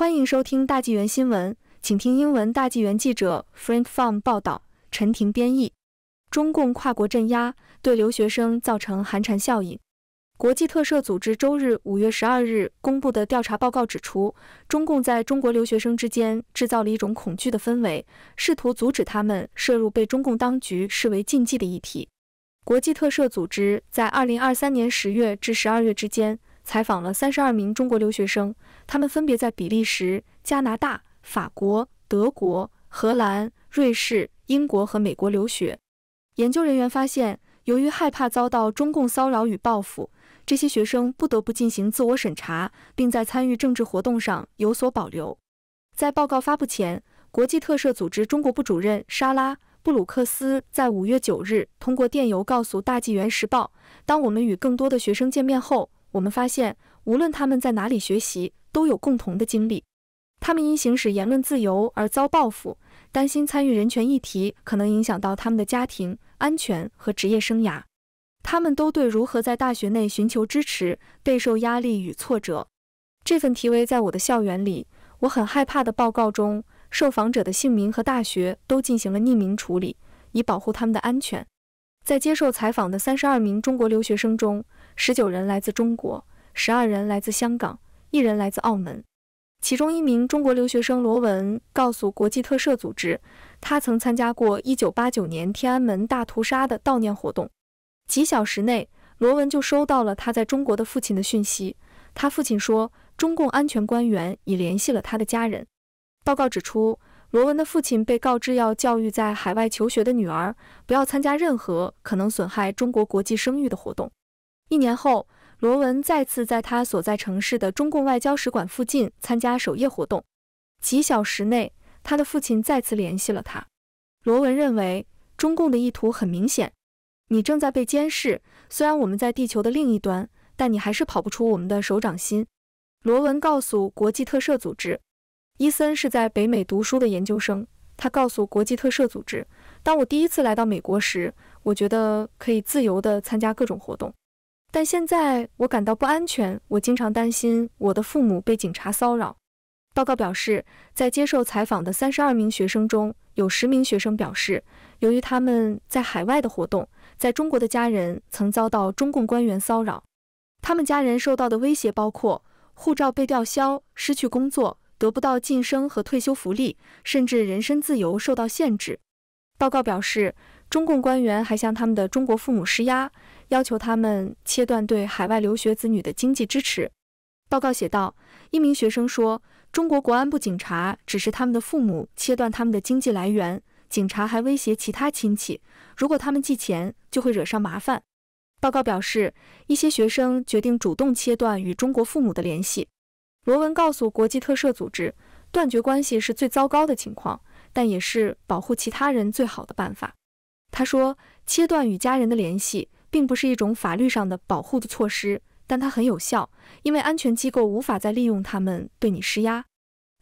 欢迎收听大纪元新闻，请听英文大纪元记者 Frank Fung 报道，陈婷编译。中共跨国镇压对留学生造成寒蝉效应。国际特赦组织周日（五月十二日）公布的调查报告指出，中共在中国留学生之间制造了一种恐惧的氛围，试图阻止他们摄入被中共当局视为禁忌的议题。国际特赦组织在二零二三年十月至十二月之间采访了三十二名中国留学生。他们分别在比利时、加拿大、法国、德国、荷兰、瑞士、英国和美国留学。研究人员发现，由于害怕遭到中共骚扰与报复，这些学生不得不进行自我审查，并在参与政治活动上有所保留。在报告发布前，国际特赦组织中国部主任沙拉·布鲁克斯在五月九日通过电邮告诉《大纪元时报》，当我们与更多的学生见面后，我们发现，无论他们在哪里学习，都有共同的经历。他们因行使言论自由而遭报复，担心参与人权议题可能影响到他们的家庭安全和职业生涯。他们都对如何在大学内寻求支持备受压力与挫折。这份题为《在我的校园里，我很害怕》的报告中，受访者的姓名和大学都进行了匿名处理，以保护他们的安全。在接受采访的三十二名中国留学生中，十九人来自中国，十二人来自香港，一人来自澳门。其中一名中国留学生罗文告诉国际特赦组织，他曾参加过1989年天安门大屠杀的悼念活动。几小时内，罗文就收到了他在中国的父亲的讯息。他父亲说，中共安全官员已联系了他的家人。报告指出，罗文的父亲被告知要教育在海外求学的女儿不要参加任何可能损害中国国际声誉的活动。一年后，罗文再次在他所在城市的中共外交使馆附近参加守夜活动。几小时内，他的父亲再次联系了他。罗文认为，中共的意图很明显：你正在被监视。虽然我们在地球的另一端，但你还是跑不出我们的手掌心。罗文告诉国际特赦组织，伊森是在北美读书的研究生。他告诉国际特赦组织，当我第一次来到美国时，我觉得可以自由地参加各种活动。但现在我感到不安全，我经常担心我的父母被警察骚扰。报告表示，在接受采访的三十二名学生中，有十名学生表示，由于他们在海外的活动，在中国的家人曾遭到中共官员骚扰。他们家人受到的威胁包括护照被吊销、失去工作、得不到晋升和退休福利，甚至人身自由受到限制。报告表示。中共官员还向他们的中国父母施压，要求他们切断对海外留学子女的经济支持。报告写道，一名学生说：“中国国安部警察只是他们的父母切断他们的经济来源，警察还威胁其他亲戚，如果他们寄钱就会惹上麻烦。”报告表示，一些学生决定主动切断与中国父母的联系。罗文告诉国际特赦组织，断绝关系是最糟糕的情况，但也是保护其他人最好的办法。他说，切断与家人的联系并不是一种法律上的保护的措施，但它很有效，因为安全机构无法再利用他们对你施压。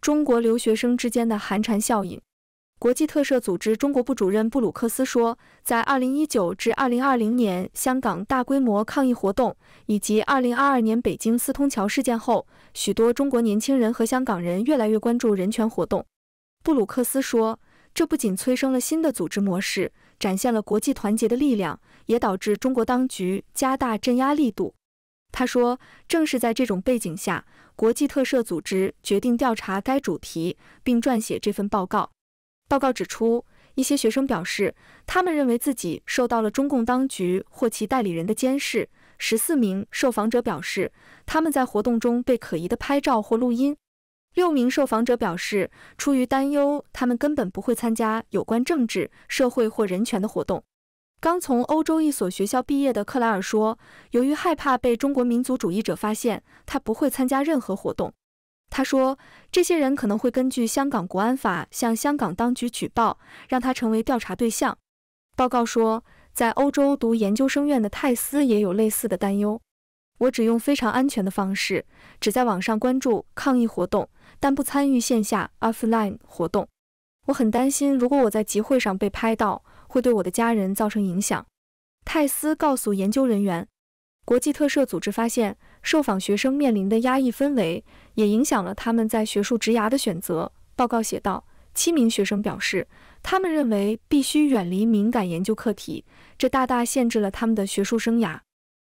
中国留学生之间的寒蝉效应。国际特赦组织中国部主任布鲁克斯说，在二零一九至二零二零年香港大规模抗议活动以及二零二二年北京四通桥事件后，许多中国年轻人和香港人越来越关注人权活动。布鲁克斯说，这不仅催生了新的组织模式。展现了国际团结的力量，也导致中国当局加大镇压力度。他说，正是在这种背景下，国际特赦组织决定调查该主题，并撰写这份报告。报告指出，一些学生表示，他们认为自己受到了中共当局或其代理人的监视。十四名受访者表示，他们在活动中被可疑的拍照或录音。六名受访者表示，出于担忧，他们根本不会参加有关政治、社会或人权的活动。刚从欧洲一所学校毕业的克莱尔说：“由于害怕被中国民族主义者发现，他不会参加任何活动。”他说：“这些人可能会根据香港国安法向香港当局举报，让他成为调查对象。”报告说，在欧洲读研究生院的泰斯也有类似的担忧。我只用非常安全的方式，只在网上关注抗议活动，但不参与线下 offline 活动。我很担心，如果我在集会上被拍到，会对我的家人造成影响。泰斯告诉研究人员，国际特设组织发现，受访学生面临的压抑氛围也影响了他们在学术职涯的选择。报告写道，七名学生表示，他们认为必须远离敏感研究课题，这大大限制了他们的学术生涯。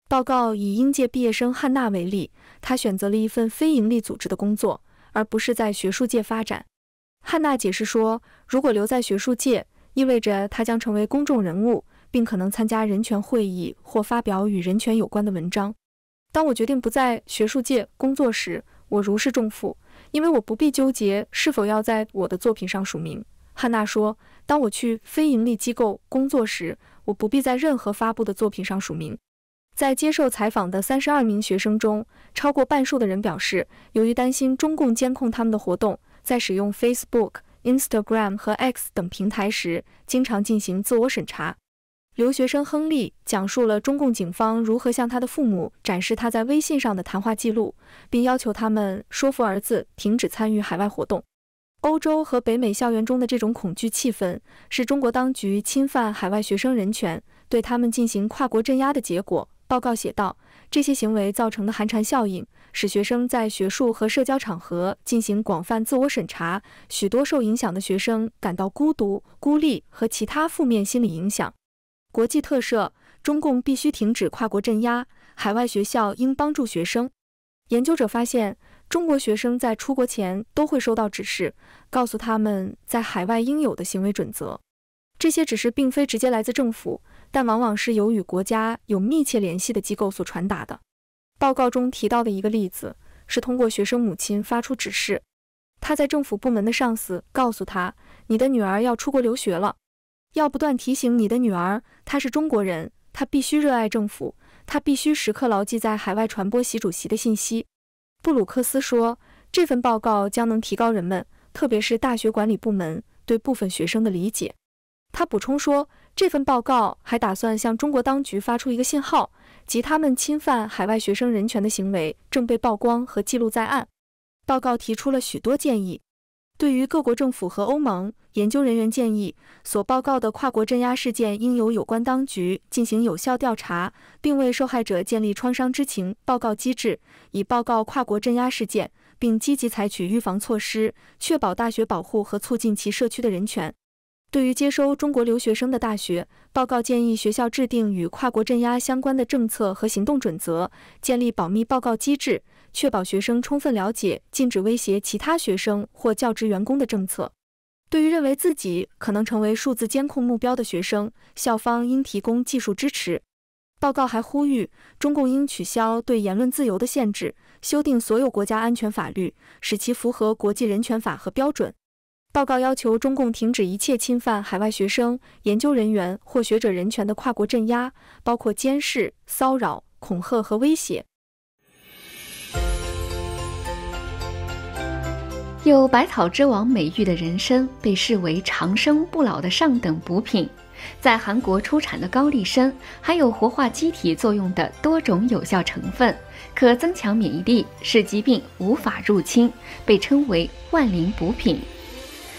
报告以应届毕业生汉娜为例，她选择了一份非营利组织的工作，而不是在学术界发展。汉娜解释说：“如果留在学术界，意味着她将成为公众人物，并可能参加人权会议或发表与人权有关的文章。”当我决定不在学术界工作时，我如释重负，因为我不必纠结是否要在我的作品上署名。汉娜说：“当我去非营利机构工作时，我不必在任何发布的作品上署名。”在接受采访的三十二名学生中，超过半数的人表示，由于担心中共监控他们的活动，在使用 Facebook、Instagram 和 X 等平台时，经常进行自我审查。留学生亨利讲述了中共警方如何向他的父母展示他在微信上的谈话记录，并要求他们说服儿子停止参与海外活动。欧洲和北美校园中的这种恐惧气氛，是中国当局侵犯海外学生人权、对他们进行跨国镇压的结果。报告写道，这些行为造成的寒蝉效应，使学生在学术和社交场合进行广泛自我审查。许多受影响的学生感到孤独、孤立和其他负面心理影响。国际特赦，中共必须停止跨国镇压，海外学校应帮助学生。研究者发现，中国学生在出国前都会收到指示，告诉他们在海外应有的行为准则。这些指示并非直接来自政府。但往往是由与国家有密切联系的机构所传达的。报告中提到的一个例子是通过学生母亲发出指示，她在政府部门的上司告诉她：“你的女儿要出国留学了，要不断提醒你的女儿，她是中国人，她必须热爱政府，她必须时刻牢记在海外传播习主席的信息。”布鲁克斯说：“这份报告将能提高人们，特别是大学管理部门对部分学生的理解。”他补充说。这份报告还打算向中国当局发出一个信号，即他们侵犯海外学生人权的行为正被曝光和记录在案。报告提出了许多建议，对于各国政府和欧盟，研究人员建议所报告的跨国镇压事件应由有关当局进行有效调查，并为受害者建立创伤知情报告机制，以报告跨国镇压事件，并积极采取预防措施，确保大学保护和促进其社区的人权。对于接收中国留学生的大学，报告建议学校制定与跨国镇压相关的政策和行动准则，建立保密报告机制，确保学生充分了解禁止威胁其他学生或教职员工的政策。对于认为自己可能成为数字监控目标的学生，校方应提供技术支持。报告还呼吁中共应取消对言论自由的限制，修订所有国家安全法律，使其符合国际人权法和标准。报告要求中共停止一切侵犯海外学生、研究人员或学者人权的跨国镇压，包括监视、骚扰、恐吓和威胁。有百草之王美誉的人参被视为长生不老的上等补品。在韩国出产的高丽参含有活化机体作用的多种有效成分，可增强免疫力，使疾病无法入侵，被称为万灵补品。